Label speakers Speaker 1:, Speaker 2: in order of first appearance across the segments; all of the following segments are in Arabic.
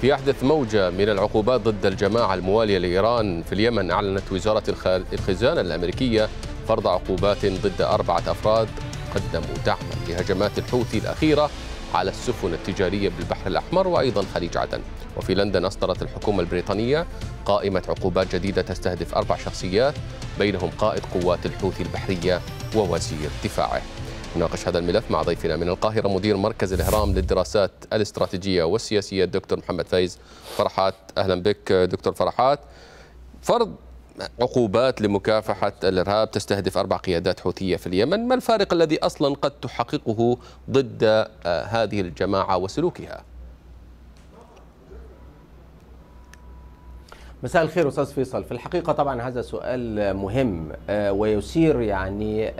Speaker 1: في أحدث موجة من العقوبات ضد الجماعة الموالية لإيران في اليمن أعلنت وزارة الخزانة الأمريكية فرض عقوبات ضد أربعة أفراد قدموا دعما لهجمات الحوثي الأخيرة على السفن التجارية بالبحر الأحمر وأيضا خليج عدن وفي لندن أصدرت الحكومة البريطانية قائمة عقوبات جديدة تستهدف أربع شخصيات بينهم قائد قوات الحوثي البحرية ووزير دفاعه نناقش هذا الملف مع ضيفنا من القاهرة مدير مركز الإهرام للدراسات الاستراتيجية والسياسية الدكتور محمد فايز فرحات أهلا بك دكتور فرحات فرض عقوبات لمكافحة الإرهاب تستهدف أربع قيادات حوثية في اليمن ما الفارق الذي أصلا قد تحققه ضد آه، هذه الجماعة وسلوكها؟
Speaker 2: مساء الخير استاذ فيصل في الحقيقه طبعا هذا سؤال مهم آه، ويثير يعني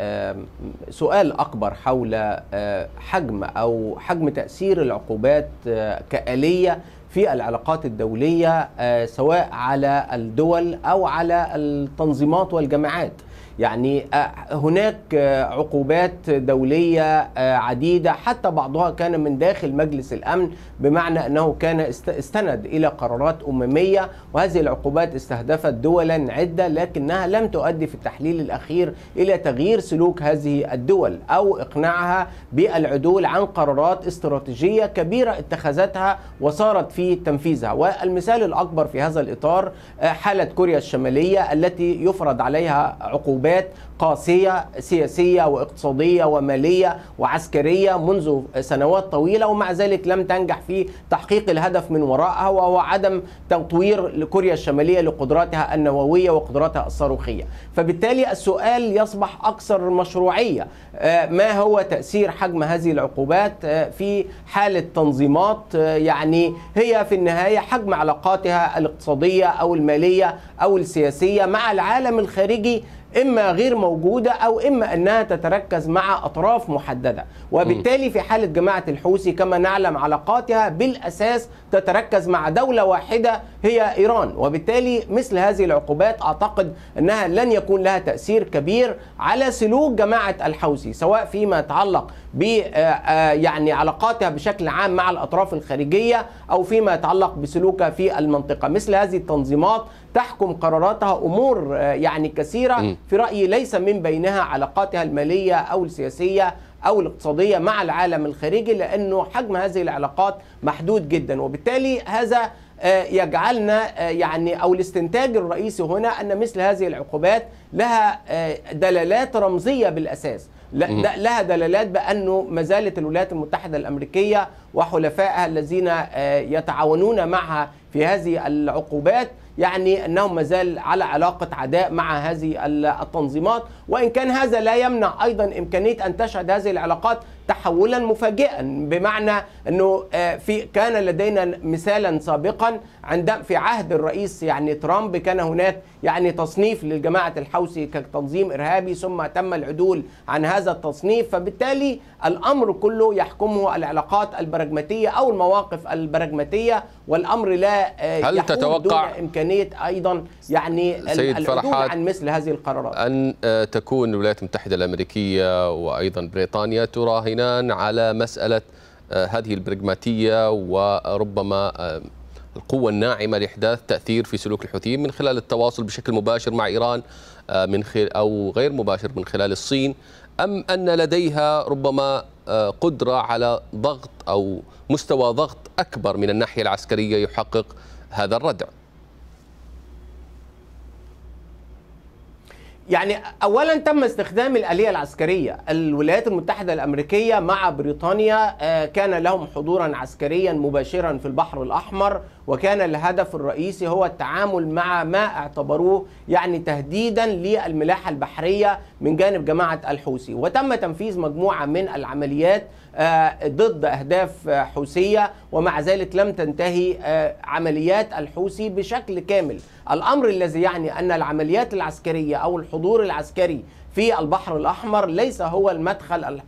Speaker 2: سؤال اكبر حول آه، حجم او حجم تاثير العقوبات آه، كاليه في العلاقات الدوليه سواء على الدول او على التنظيمات والجماعات يعني آه، هناك آه، عقوبات دولية آه، عديدة حتى بعضها كان من داخل مجلس الأمن بمعنى أنه كان استند إلى قرارات أممية وهذه العقوبات استهدفت دولا عدة لكنها لم تؤدي في التحليل الأخير إلى تغيير سلوك هذه الدول أو إقناعها بالعدول عن قرارات استراتيجية كبيرة اتخذتها وصارت في تنفيذها والمثال الأكبر في هذا الإطار حالة كوريا الشمالية التي يفرض عليها عقوبات حسابات قاسية سياسية واقتصادية ومالية وعسكرية منذ سنوات طويلة ومع ذلك لم تنجح في تحقيق الهدف من وراءها وهو عدم تطوير كوريا الشمالية لقدراتها النووية وقدراتها الصاروخية فبالتالي السؤال يصبح أكثر مشروعية آه، ما هو تأثير حجم هذه العقوبات آه، في حالة تنظيمات آه، يعني هي في النهاية حجم علاقاتها الاقتصادية أو المالية أو السياسية مع العالم الخارجي اما غير موجوده او اما انها تتركز مع اطراف محدده وبالتالي في حاله جماعه الحوثي كما نعلم علاقاتها بالاساس تتركز مع دوله واحده هي ايران وبالتالي مثل هذه العقوبات اعتقد انها لن يكون لها تاثير كبير على سلوك جماعه الحوثي سواء فيما يتعلق ب آه، آه، يعني علاقاتها بشكل عام مع الاطراف الخارجيه او فيما يتعلق بسلوكها في المنطقه مثل هذه التنظيمات تحكم قراراتها امور آه، يعني كثيره في رايي ليس من بينها علاقاتها الماليه او السياسيه او الاقتصاديه مع العالم الخارجي لانه حجم هذه العلاقات محدود جدا وبالتالي هذا يجعلنا يعني او الاستنتاج الرئيسي هنا ان مثل هذه العقوبات لها دلالات رمزيه بالاساس لها دلالات بانه ما زالت الولايات المتحده الامريكيه وحلفائها الذين آه، يتعاونون معها في هذه العقوبات يعني انهم ما زال على علاقه عداء مع هذه التنظيمات وان كان هذا لا يمنع ايضا امكانيه ان تشهد هذه العلاقات تحولا مفاجئا بمعنى انه آه، في كان لدينا مثالا سابقا عند في عهد الرئيس يعني ترامب كان هناك يعني تصنيف للجماعه الحوثي كتنظيم ارهابي ثم تم العدول عن هذا التصنيف فبالتالي الامر كله يحكمه العلاقات البراجماتيه او المواقف البراجماتيه والامر لا آه، هل تتوقع دون امكانيه ايضا يعني سيد فرحات عن مثل هذه القرارات
Speaker 1: ان آه، تكون الولايات المتحده الامريكيه وايضا بريطانيا تراهنان على مساله آه، هذه البرغماتيه وربما القوة الناعمة لإحداث تأثير في سلوك الحوثيين من خلال التواصل بشكل مباشر مع إيران من خل أو غير مباشر من خلال الصين أم أن لديها ربما قدرة على ضغط أو مستوى ضغط أكبر من الناحية العسكرية يحقق هذا الردع
Speaker 2: يعني اولا تم استخدام الاليه العسكريه الولايات المتحده الامريكيه مع بريطانيا آه، كان لهم حضورا عسكريا مباشرا في البحر الاحمر وكان الهدف الرئيسي هو التعامل مع ما اعتبروه يعني تهديدا للملاحه البحريه من جانب جماعه الحوثي وتم تنفيذ مجموعه من العمليات آه، ضد أهداف آه، حوثية ومع ذلك لم تنتهي آه، عمليات الحوثي بشكل كامل الأمر الذي يعني أن العمليات العسكرية أو الحضور العسكري في البحر الأحمر ليس هو المدخل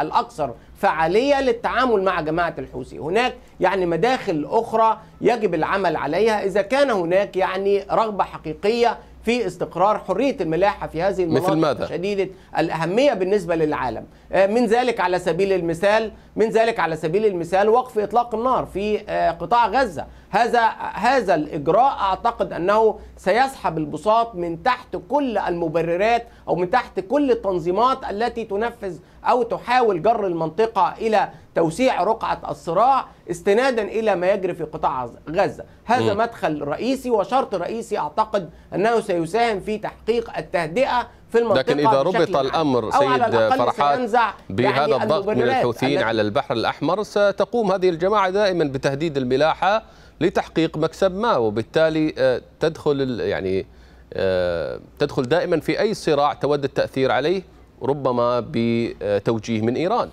Speaker 2: الأكثر فعالية للتعامل مع جماعة الحوثي هناك يعني مداخل أخرى يجب العمل عليها إذا كان هناك يعني رغبة حقيقية في استقرار حرية الملاحة في هذه المناطق مثل ماذا؟ شديدة الأهمية بالنسبة للعالم آه، من ذلك على سبيل المثال من ذلك على سبيل المثال وقف اطلاق النار في آه، قطاع غزه هذا هذا الاجراء اعتقد انه سيسحب البساط من تحت كل المبررات او من تحت كل التنظيمات التي تنفذ او تحاول جر المنطقه الى توسيع رقعه الصراع استنادا الى ما يجري في قطاع غزه هذا م. مدخل رئيسي وشرط رئيسي اعتقد انه سيساهم في تحقيق التهدئه في المنطقه لكن اذا ربط الامر سيد فرحات يعني بهذا يعني الضغط من الحوثيين على
Speaker 1: البحر الاحمر ستقوم هذه الجماعه دائما بتهديد الملاحه لتحقيق مكسب ما وبالتالي آه، تدخل يعني آه، تدخل دائما في اي صراع تود التاثير عليه ربما بتوجيه من ايران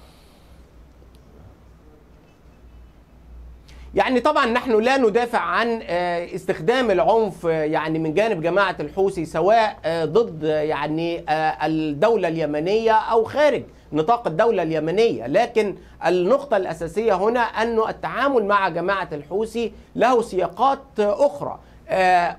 Speaker 2: يعني طبعا نحن لا ندافع عن آه، استخدام العنف آه، يعني من جانب جماعه الحوثي سواء آه، ضد يعني الدوله اليمنيه او خارج نطاق الدولة اليمنية لكن النقطة الأساسية هنا أن التعامل مع جماعة الحوثي له سياقات أخرى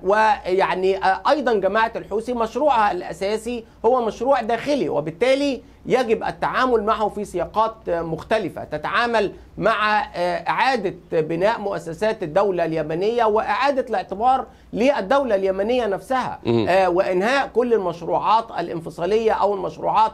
Speaker 2: ويعني أيضا جماعة الحوثي مشروعها الأساسي هو مشروع داخلي وبالتالي يجب التعامل معه في سياقات مختلفة تتعامل مع آه، إعادة بناء مؤسسات الدولة اليمنية وإعادة الاعتبار للدولة اليمنية نفسها آه، وإنهاء كل المشروعات الانفصالية أو المشروعات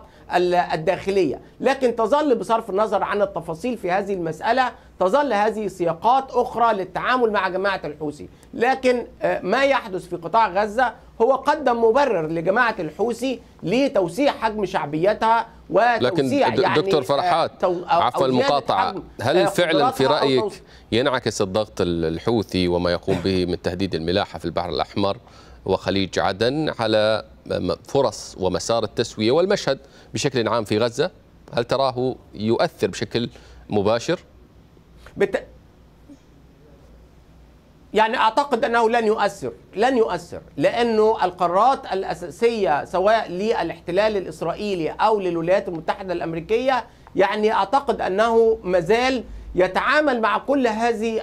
Speaker 2: الداخلية لكن تظل بصرف النظر عن التفاصيل في هذه المسألة تظل هذه سياقات أخرى للتعامل مع جماعة الحوثي لكن آه، ما يحدث في قطاع غزة هو قدم مبرر لجماعة الحوثي لتوسيع حجم شعبيتها لكن يعني دكتور آه، فرحات عفوا المقاطعه هل آه، فعلا في رايك
Speaker 1: ينعكس الضغط الحوثي وما يقوم به من تهديد الملاحه في البحر الاحمر وخليج عدن على فرص ومسار التسويه والمشهد بشكل عام في غزه هل تراه يؤثر بشكل مباشر؟
Speaker 2: يعني اعتقد انه لن يؤثر لن يؤثر لانه القرارات الاساسيه سواء للاحتلال الاسرائيلي او للولايات المتحده الامريكيه يعني اعتقد انه مازال يتعامل مع كل هذه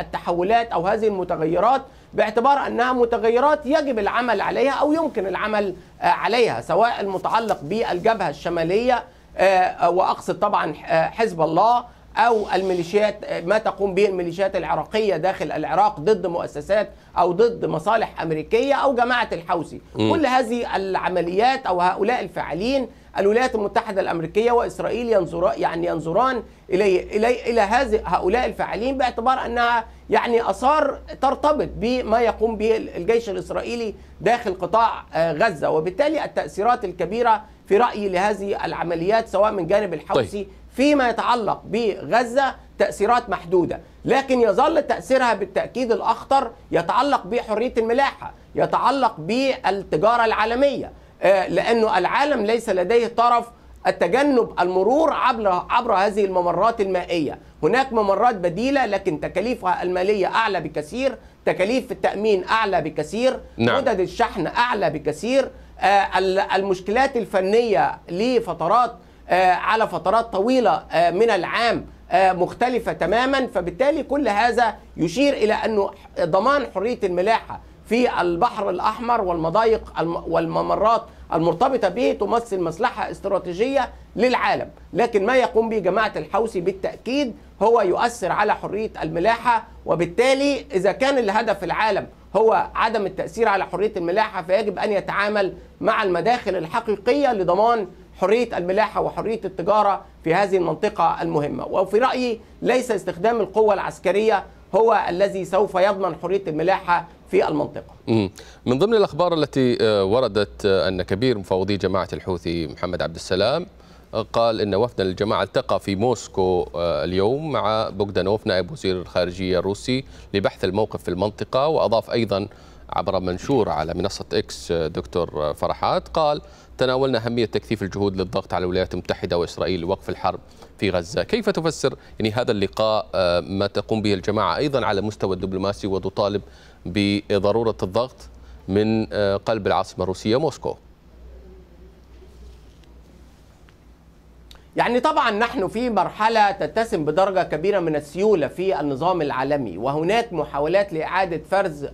Speaker 2: التحولات او هذه المتغيرات باعتبار انها متغيرات يجب العمل عليها او يمكن العمل آه، عليها سواء المتعلق بالجبهه الشماليه آه، واقصد طبعا آه، حزب الله او الميليشيات ما تقوم به الميليشيات العراقيه داخل العراق ضد مؤسسات او ضد مصالح امريكيه او جماعه الحوثي كل هذه العمليات او هؤلاء الفاعلين الولايات المتحده الامريكيه واسرائيل ينظر يعني ينظران الي الي الى هذه هؤلاء الفاعلين باعتبار انها يعني اثار ترتبط بما يقوم به الجيش الاسرائيلي داخل قطاع آه، غزه وبالتالي التاثيرات الكبيره في رايي لهذه العمليات سواء من جانب الحوثي طيب. فيما يتعلق بغزة تأثيرات محدودة لكن يظل تأثيرها بالتأكيد الأخطر يتعلق بحرية الملاحة يتعلق بالتجارة العالمية آه، لأنه العالم ليس لديه طرف التجنب المرور عبر عبر هذه الممرات المائيه، هناك ممرات بديله لكن تكاليفها الماليه اعلى بكثير، تكاليف التامين اعلى بكثير، نعم. مدد الشحن اعلى بكثير، آه، المشكلات الفنيه لفترات آه، على فترات طويلة آه، من العام آه، مختلفة تماما فبالتالي كل هذا يشير إلى أنه ضمان حرية الملاحة في البحر الأحمر والمضايق والممرات المرتبطة به تمثل مصلحة استراتيجية للعالم لكن ما يقوم به جماعة الحوثي بالتأكيد هو يؤثر على حرية الملاحة وبالتالي إذا كان الهدف العالم هو عدم التأثير على حرية الملاحة فيجب أن يتعامل مع المداخل الحقيقية لضمان حريه الملاحه وحريه التجاره في هذه المنطقه المهمه وفي رايي ليس استخدام القوه العسكريه هو الذي سوف يضمن حريه الملاحه في المنطقة
Speaker 1: من ضمن الأخبار التي آه، وردت آه، أن كبير مفوضي جماعة الحوثي محمد عبد السلام آه، قال أن وفد الجماعة التقى في موسكو اليوم مع بوغدانوف نائب وزير الخارجية الروسي لبحث الموقف في المنطقة وأضاف أيضا عبر منشور على منصة إكس دكتور فرحات قال تناولنا أهمية تكثيف الجهود للضغط على الولايات المتحدة وإسرائيل لوقف الحرب في غزة كيف تفسر يعني هذا اللقاء آه، ما تقوم به الجماعة أيضا على مستوى الدبلوماسي وتطالب بضرورة الضغط من آه، قلب العاصمة الروسية موسكو
Speaker 2: يعني طبعا نحن في مرحلة تتسم بدرجة كبيرة من السيولة في النظام العالمي وهناك محاولات لإعادة فرز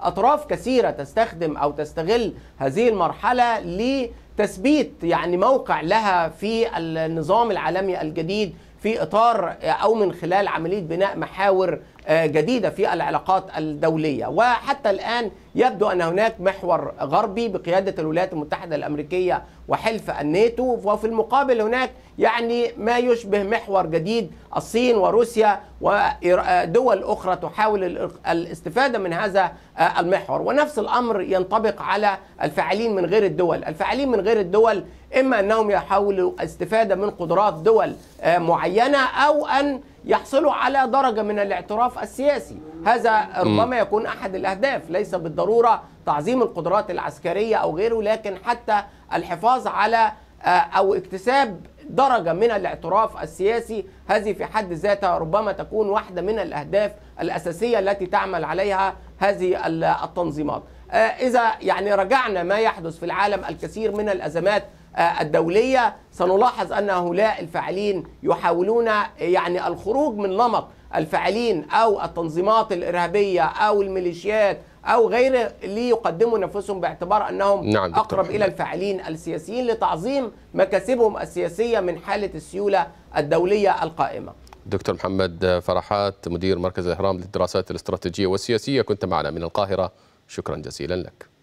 Speaker 2: أطراف كثيرة تستخدم أو تستغل هذه المرحلة لتثبيت يعني موقع لها في النظام العالمي الجديد في اطار آه، او من خلال عمليه بناء محاور آه، جديده في العلاقات الدوليه وحتى الان يبدو ان هناك محور غربي بقياده الولايات المتحده الامريكيه وحلف الناتو وفي المقابل هناك يعني ما يشبه محور جديد الصين وروسيا ودول آه، اخرى تحاول الاستفاده من هذا المحور ونفس الامر ينطبق على الفاعلين من غير الدول الفاعلين من غير الدول إما أنهم يحاولوا استفادة من قدرات دول آه، معينة أو أن يحصلوا على درجة من الاعتراف السياسي هذا ربما يكون أحد الأهداف ليس بالضرورة تعظيم القدرات العسكرية أو غيره لكن حتى الحفاظ على آه، أو اكتساب درجة من الاعتراف السياسي هذه في حد ذاتها ربما تكون واحدة من الأهداف الأساسية التي تعمل عليها هذه التنظيمات آه، إذا يعني رجعنا ما يحدث في العالم الكثير من الأزمات آه، الدولية سنلاحظ أن هؤلاء الفاعلين يحاولون آه، يعني الخروج من نمط الفاعلين أو التنظيمات الإرهابية أو الميليشيات أو غيره ليقدموا نفسهم باعتبار أنهم نعم أقرب إلى الفاعلين السياسيين لتعظيم مكاسبهم السياسية من حالة السيولة الدولية القائمة
Speaker 1: دكتور محمد فرحات مدير مركز الإهرام للدراسات الاستراتيجية والسياسية كنت معنا من القاهرة شكرا جزيلا لك